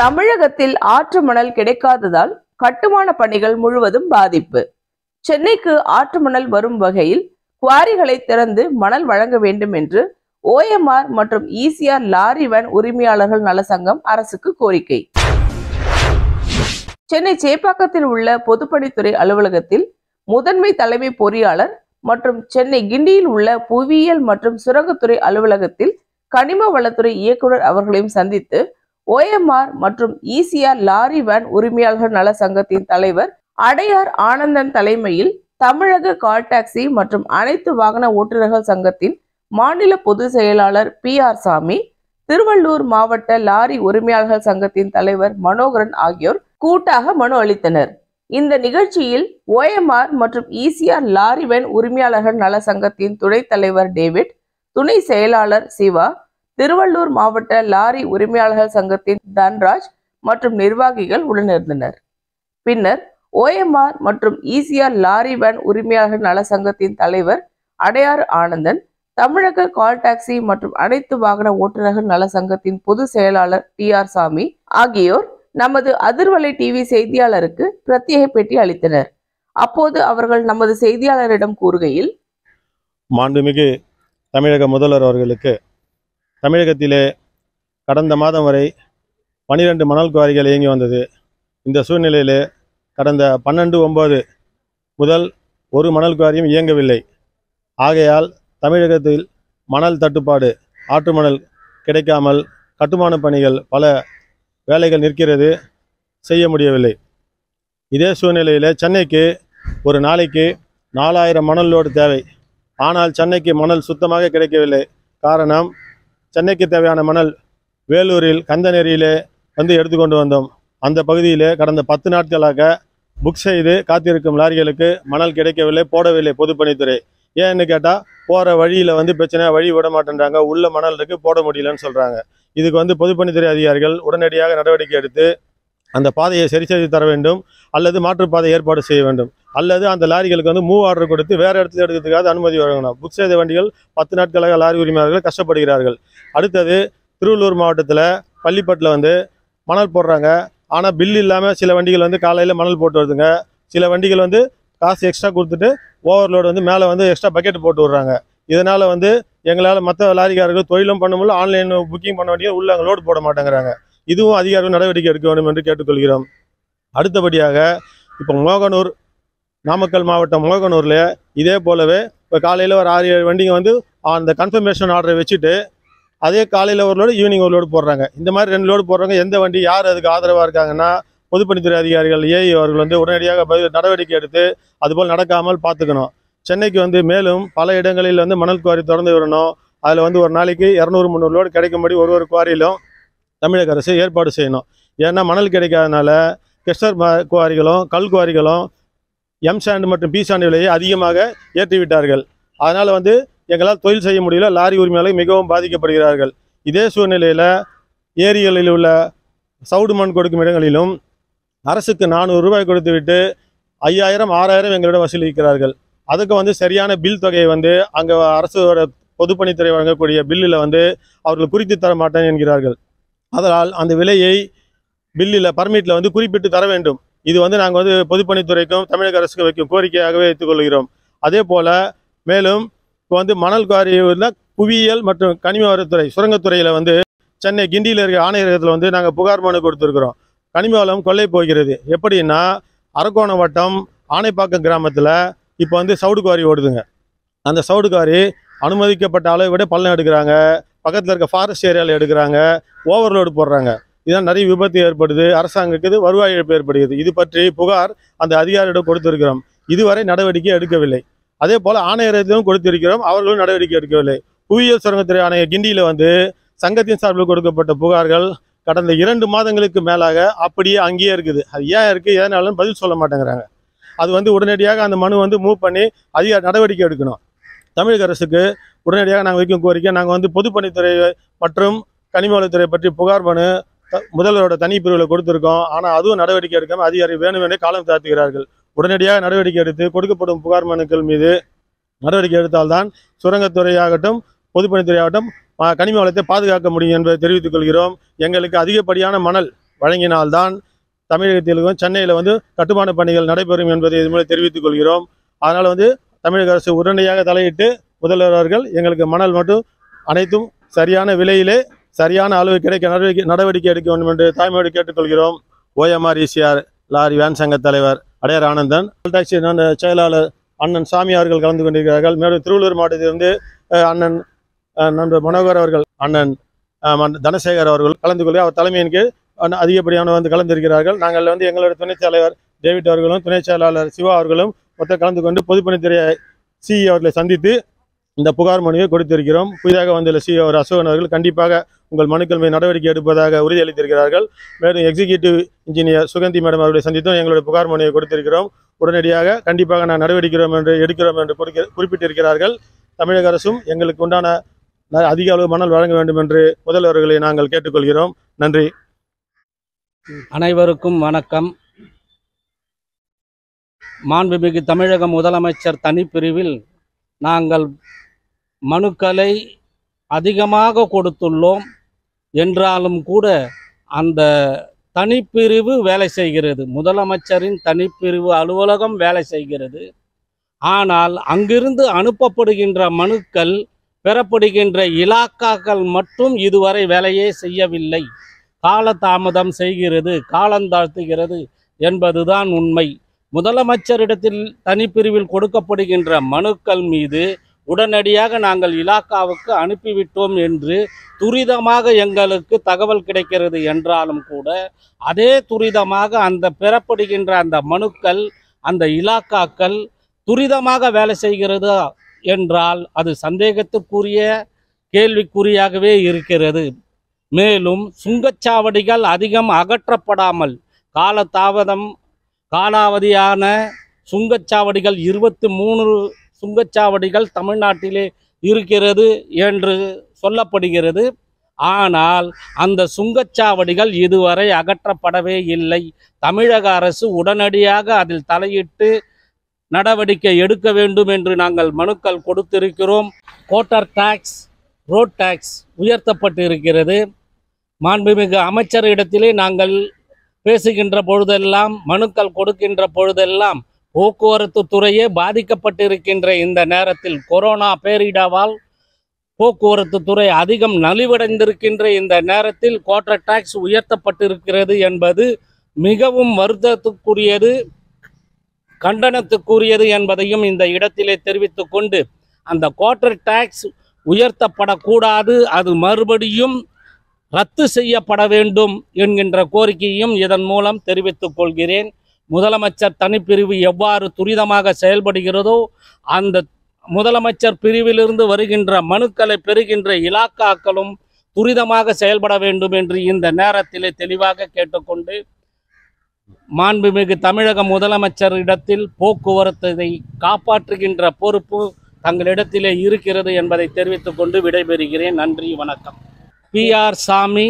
தமிழகத்தில் ஆற்று மணல் கிடைக்காததால் கட்டுமான பணிகள் முழுவதும் பாதிப்பு சென்னைக்கு ஆற்று மணல் வரும் வகையில் குவாரிகளை திறந்து மணல் வழங்க வேண்டும் என்று ஓஎம்ஆர் மற்றும் இசிஆர் லாரி வேன் உரிமையாளர்கள் நல சங்கம் அரசுக்கு கோரிக்கை சென்னை சேப்பாக்கத்தில் உள்ள பொதுப்பணித்துறை அலுவலகத்தில் முதன்மை தலைமை பொறியாளர் மற்றும் சென்னை கிண்டியில் உள்ள புவியியல் மற்றும் சுரங்கத்துறை அலுவலகத்தில் கனிம வளத்துறை இயக்குநர் அவர்களையும் சந்தித்து ஓஎம்ஆர் மற்றும் இசிஆர் லாரி வேன் உரிமையாளர்கள் நல சங்கத்தின் தலைவர் அடையார் ஆனந்தன் தலைமையில் தமிழக கால் டாக்ஸி மற்றும் அனைத்து வாகன ஓட்டுநர்கள் சங்கத்தின் மாநில பொதுச் செயலாளர் பி ஆர் சாமி திருவள்ளூர் மாவட்ட லாரி உரிமையாளர்கள் சங்கத்தின் தலைவர் மனோகரன் ஆகியோர் கூட்டாக மனு அளித்தனர் இந்த நிகழ்ச்சியில் ஓஎம்ஆர் மற்றும் இசிஆர் லாரி வேன் உரிமையாளர்கள் நல சங்கத்தின் துணைத் தலைவர் டேவிட் துணை செயலாளர் சிவா திருவள்ளூர் மாவட்ட லாரி உரிமையாளர்கள் சங்கத்தின் தன்ராஜ் மற்றும் நிர்வாகிகள் உடனிருந்தனர் பின்னர் ஓஎம்ஆர் மற்றும் ஈசிஆர் லாரி வேன் உரிமையாளர்கள் நல சங்கத்தின் தலைவர் அடையாறு ஆனந்தன் தமிழக கால் டாக்ஸி மற்றும் அனைத்து வாகன ஓட்டுநர்கள் நல சங்கத்தின் பொதுச் செயலாளர் டி ஆர் சாமி ஆகியோர் நமது அதிர்வலை டிவி செய்தியாளருக்கு பிரத்யேக பேட்டி அளித்தனர் அப்போது அவர்கள் நமது செய்தியாளரிடம் கூறுகையில் மாண்புமிகு தமிழக முதல்வர் அவர்களுக்கு தமிழகத்திலே கடந்த மாதம் வரை பனிரெண்டு மணல் குவாரிகள் இயங்கி வந்தது இந்த சூழ்நிலையிலே கடந்த பன்னெண்டு ஒம்பது முதல் ஒரு மணல் குவாரியும் இயங்கவில்லை ஆகையால் தமிழகத்தில் மணல் தட்டுப்பாடு ஆற்று மணல் கிடைக்காமல் கட்டுமான பணிகள் பல வேலைகள் நிற்கிறது செய்ய முடியவில்லை இதே சூழ்நிலையில் சென்னைக்கு ஒரு நாளைக்கு நாலாயிரம் மணல் லோடு தேவை ஆனால் சென்னைக்கு மணல் சுத்தமாக கிடைக்கவில்லை காரணம் சென்னைக்கு தேவையான மணல் வேலூரில் கந்தநேரியிலே வந்து எடுத்துக்கொண்டு வந்தோம் அந்த பகுதியிலே கடந்த பத்து நாட்களாக புக் செய்து காத்திருக்கும் லாரிகளுக்கு மணல் கிடைக்கவில்லை போடவில்லை பொதுப்பணித்துறை ஏன்னு கேட்டால் போகிற வழியில் வந்து பிரச்சனை வழி விட மாட்டேன்றாங்க உள்ள மணல் இருக்குது போட முடியலன்னு சொல்கிறாங்க இதுக்கு வந்து பொதுப்பணித்துறை அதிகாரிகள் உடனடியாக நடவடிக்கை எடுத்து அந்த பாதையை சரி செய்து தர வேண்டும் அல்லது மாற்றுப்பாதை ஏற்பாடு செய்ய வேண்டும் அல்லது அந்த லாரிகளுக்கு வந்து மூவ் ஆர்டர் கொடுத்து வேறு இடத்துல எடுக்கிறதுக்காக அனுமதி வழங்கணும் புக் செய்த வண்டிகள் பத்து நாட்களாக லாரி உரிமையாளர்கள் கஷ்டப்படுகிறார்கள் அடுத்தது திருவள்ளூர் மாவட்டத்தில் பள்ளிப்பட்டில் வந்து மணல் போடுறாங்க ஆனால் பில் இல்லாமல் சில வண்டிகள் வந்து காலையில் மணல் போட்டு வருதுங்க சில வண்டிகள் வந்து காசு எக்ஸ்ட்ரா கொடுத்துட்டு ஓவர்லோடு வந்து மேலே வந்து எக்ஸ்ட்ரா பக்கெட் போட்டு விட்றாங்க இதனால் வந்து எங்களால் மற்ற லாரிக்காரர்கள் தொழிலும் பண்ண முடியல ஆன்லைன் புக்கிங் பண்ண வேண்டிய உள்ளே அங்கே லோடு போட மாட்டேங்கிறாங்க இதுவும் அதிகாரிகள் நடவடிக்கை எடுக்க வேண்டும் என்று கேட்டுக்கொள்கிறோம் அடுத்தபடியாக இப்போ மோகனூர் நாமக்கல் மாவட்டம் மோகனூரில் இதே போலவே இப்போ காலையில் ஒரு ஆறு ஏழு வண்டிங்க வந்து அந்த கன்ஃபர்மேஷன் ஆர்டரை வச்சுட்டு அதே காலையில் ஒரு லோடு ஈவினிங் ஒரு லோடு போடுறாங்க இந்த மாதிரி ரெண்டு லோடு போடுறாங்க எந்த வண்டி யார் அதுக்கு ஆதரவாக இருக்காங்கன்னா பொதுப்பணித்துறை அதிகாரிகள் ஏஐ e அவர்கள் வந்து உடனடியாக பதில் நடவடிக்கை எடுத்து அதுபோல் நடக்காமல் பார்த்துக்கணும் சென்னைக்கு வந்து மேலும் பல இடங்களில் வந்து மணல் குவாரி திறந்து விடணும் அதில் வந்து ஒரு நாளைக்கு இரநூறு முந்நூறு லோடு கிடைக்கும்படி ஒரு ஒரு குவாரியிலும் தமிழக அரசு ஏற்பாடு செய்யணும் ஏன்னா மணல் கிடைக்காதனால கிருஷ்ணர் குவாரிகளும் கல் குவாரிகளும் எம் சாண்டு மற்றும் பி சாண்டு விலையை அதிகமாக ஏற்றிவிட்டார்கள் அதனால் வந்து எங்களால் தொழில் செய்ய முடியல லாரி உரிமையாளர்கள் மிகவும் பாதிக்கப்படுகிறார்கள் இதே சூழ்நிலையில் ஏரிகளில் உள்ள சவுடு மண் கொடுக்கும் இடங்களிலும் அரசுக்கு நானூறு ரூபாய் கொடுத்துவிட்டு ஐயாயிரம் ஆறாயிரம் எங்களிடம் வசூலிக்கிறார்கள் அதுக்கு வந்து சரியான பில் தொகையை வந்து அங்கே அரசோட பொதுப்பணித்துறை வழங்கக்கூடிய பில்லில் வந்து அவர்கள் குறித்து தர மாட்டேன் என்கிறார்கள் அதனால் அந்த விலையை பில்லில் பர்மிட்டில் வந்து குறிப்பிட்டு தர வேண்டும் இது வந்து நாங்கள் வந்து பொதுப்பணித்துறைக்கும் தமிழக அரசுக்கும் வைக்கும் கோரிக்கையாகவே எடுத்துக்கொள்கிறோம் அதே போல் மேலும் இப்போ வந்து மணல் குவாரியில் புவியியல் மற்றும் கனிம சுரங்கத்துறையில் வந்து சென்னை கிண்டியில் இருக்கிற ஆணையரகத்தில் வந்து நாங்கள் புகார் மனு கொடுத்துருக்குறோம் கனிமவளம் கொள்ளை போகிறது எப்படின்னா அரக்கோணம் வட்டம் ஆனைப்பாக்கம் கிராமத்தில் இப்போ வந்து சவுடு குவாரி ஓடுதுங்க அந்த சவுடு குவாரி அனுமதிக்கப்பட்ட அளவை விட பள்ளம் எடுக்கிறாங்க பக்கத்தில் இருக்க ஃபாரஸ்ட் ஏரியாவில் எடுக்கிறாங்க ஓவர்லோடு போடுறாங்க இதான் நிறைய விபத்து ஏற்படுது அரசாங்கத்துக்கு வருவாய் இழப்பு ஏற்படுகிறது இது பற்றி புகார் அந்த அதிகாரியிடம் கொடுத்திருக்கிறோம் இதுவரை நடவடிக்கை எடுக்கவில்லை அதே போல் ஆணையரத்திலும் கொடுத்திருக்கிறோம் அவர்களும் நடவடிக்கை எடுக்கவில்லை புவியியல் சுரங்கத்துறை ஆணையர் கிண்டியில் வந்து சங்கத்தின் சார்பில் கொடுக்கப்பட்ட புகார்கள் கடந்த இரண்டு மாதங்களுக்கு மேலாக அப்படியே அங்கேயே இருக்குது அது ஏன் இருக்குது ஏதனாலும் பதில் சொல்ல மாட்டேங்கிறாங்க அது வந்து உடனடியாக அந்த மனு வந்து மூவ் பண்ணி அதிக நடவடிக்கை எடுக்கணும் தமிழக அரசுக்கு உடனடியாக நாங்கள் வைக்கும் கோரிக்கை நாங்கள் வந்து பொதுப்பணித்துறை மற்றும் கனிம பற்றி புகார் மனு முதல்வரோட தனி பிரிவுகளை கொடுத்திருக்கோம் ஆனால் அதுவும் நடவடிக்கை எடுக்காமல் அதிகாரி வேணும் வேண்டிய காலம் தாத்துகிறார்கள் உடனடியாக நடவடிக்கை எடுத்து கொடுக்கப்படும் புகார் மனுக்கள் மீது நடவடிக்கை எடுத்தால்தான் சுரங்கத்துறையாகட்டும் பொதுப்பணித்துறையாகட்டும் கனிம வளத்தை பாதுகாக்க முடியும் என்பதை தெரிவித்துக் கொள்கிறோம் எங்களுக்கு அதிகப்படியான மணல் வழங்கினால்தான் தமிழகத்திலும் சென்னையில் வந்து கட்டுமான பணிகள் நடைபெறும் என்பதை இது மூலம் தெரிவித்துக் கொள்கிறோம் அதனால் வந்து தமிழக அரசு உடனடியாக தலையிட்டு முதல்வர் அவர்கள் எங்களுக்கு மணல் மட்டும் அனைத்தும் சரியான விலையிலே சரியான அளவு கிடைக்க நடவடிக்கை நடவடிக்கை எடுக்க வேண்டும் என்று தாய்மையோடு கேட்டுக்கொள்கிறோம் ஓஎம்ஆர் இசிஆர் லாரி வேன் சங்க தலைவர் அடையார் ஆனந்தன் டாக்ஸி செயலாளர் அண்ணன் சாமி அவர்கள் கலந்து கொண்டிருக்கிறார்கள் மேலும் திருவள்ளூர் மாவட்டத்திலிருந்து அண்ணன் நண்பர் மனோகர் அவர்கள் அண்ணன் தனசேகர் அவர்கள் கலந்து கொள்கிற அவர் தலைமையின் கீழ் அதிகப்படியான வந்து கலந்திருக்கிறார்கள் நாங்கள் வந்து எங்களுடைய துணைச் செயலாளர் டேவிட் அவர்களும் துணை செயலாளர் சிவா அவர்களும் மொத்தம் கலந்து கொண்டு பொதுப்பணித்துறை சிஇ அவர்களை சந்தித்து இந்த புகார் மனுவை கொடுத்திருக்கிறோம் புதிதாக வந்துள்ள சி ஒரு அசோகன் அவர்கள் கண்டிப்பாக உங்கள் மனுக்கள் மீது நடவடிக்கை எடுப்பதாக உறுதியளித்திருக்கிறார்கள் மேலும் எக்ஸிக்யூட்டிவ் இன்ஜினியர் சுகந்தி மேடம் அவர்களை சந்தித்தும் எங்களுடைய புகார் மனுவை கொடுத்திருக்கிறோம் உடனடியாக கண்டிப்பாக நான் நடவடிக்கிறோம் என்று எடுக்கிறோம் என்று குறிப்பிட்டிருக்கிறார்கள் தமிழக அரசும் எங்களுக்கு உண்டான அதிக அளவு மணல் வழங்க வேண்டும் என்று முதல்வர்களை நாங்கள் கேட்டுக்கொள்கிறோம் நன்றி அனைவருக்கும் வணக்கம் மாண்புமிகு தமிழக முதலமைச்சர் தனிப்பிரிவில் நாங்கள் மனுக்களை அதிகமாக கொடுத்துள்ளோம் என்றாலும் கூட அந்த தனிப்பிரிவு வேலை செய்கிறது முதலமைச்சரின் தனிப்பிரிவு அலுவலகம் வேலை செய்கிறது ஆனால் அங்கிருந்து அனுப்பப்படுகின்ற மனுக்கள் பெறப்படுகின்ற இலாக்காக்கள் மட்டும் இதுவரை வேலையே செய்யவில்லை காலதாமதம் செய்கிறது காலந்தாழ்த்துகிறது என்பதுதான் உண்மை முதலமைச்சரிடத்தில் தனிப்பிரிவில் கொடுக்கப்படுகின்ற மனுக்கள் மீது உடனடியாக நாங்கள் இலாக்காவுக்கு அனுப்பிவிட்டோம் என்று துரிதமாக எங்களுக்கு தகவல் கிடைக்கிறது என்றாலும் கூட அதே துரிதமாக அந்த பெறப்படுகின்ற அந்த மனுக்கள் அந்த இலாக்காக்கள் துரிதமாக வேலை செய்கிறது என்றால் அது சந்தேகத்துக்குரிய கேள்விக்குறியாகவே இருக்கிறது மேலும் சுங்கச்சாவடிகள் அதிகம் அகற்றப்படாமல் காலதாவதம் காலாவதியான சுங்கச்சாவடிகள் இருபத்தி மூணு சுங்கச்சாவடிகள் தமிழ்நாட்டிலே இருக்கிறது என்று சொல்லப்படுகிறது ஆனால் அந்த சுங்கச்சாவடிகள் இதுவரை அகற்றப்படவே இல்லை தமிழக அரசு உடனடியாக அதில் தலையிட்டு நடவடிக்கை எடுக்க வேண்டும் என்று நாங்கள் மனுக்கள் கொடுத்திருக்கிறோம் கோட்டர் டாக்ஸ் ரோட் டாக்ஸ் உயர்த்தப்பட்டு இருக்கிறது மாண்புமிகு அமைச்சர் இடத்திலே நாங்கள் பேசுகின்ற பொழுதெல்லாம் மனுக்கள் கொடுக்கின்ற பொழுதெல்லாம் போக்குவரத்து துறையே பாதிக்கப்பட்டிருக்கின்ற இந்த நேரத்தில் கொரோனா பேரிடாவால் போக்குவரத்து துறை அதிகம் நலிவடைந்திருக்கின்ற இந்த நேரத்தில் குவார்டர் டாக்ஸ் உயர்த்தப்பட்டிருக்கிறது என்பது மிகவும் வருத்தத்துக்குரியது கண்டனத்துக்குரியது என்பதையும் இந்த இடத்திலே தெரிவித்து கொண்டு அந்த குவார்டர் டாக்ஸ் உயர்த்தப்படக்கூடாது அது மறுபடியும் ரத்து செய்யப்பட வேண்டும் என்கின்ற கோரிக்கையும் இதன் மூலம் தெரிவித்துக் கொள்கிறேன் முதலமைச்சர் தனிப்பிரிவு எவ்வாறு துரிதமாக செயல்படுகிறதோ அந்த முதலமைச்சர் பிரிவிலிருந்து வருகின்ற மனுக்களை பெறுகின்ற இலாக்காக்களும் துரிதமாக செயல்பட வேண்டும் என்று இந்த நேரத்திலே தெளிவாக கேட்டுக்கொண்டு மாண்புமிகு தமிழக முதலமைச்சர் இடத்தில் போக்குவரத்தை காப்பாற்றுகின்ற பொறுப்பு தங்களிடத்திலே இருக்கிறது என்பதை தெரிவித்துக்கொண்டு விடைபெறுகிறேன் நன்றி வணக்கம் பி ஆர் சாமி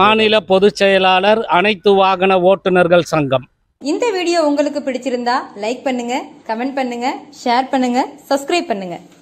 மாநில பொதுச் செயலாளர் அனைத்து வாகன ஓட்டுநர்கள் சங்கம் இந்த வீடியோ உங்களுக்கு பிடிச்சிருந்தா லைக் பண்ணுங்க கமெண்ட் பண்ணுங்க ஷேர் பண்ணுங்க சப்ஸ்கிரைப் பண்ணுங்க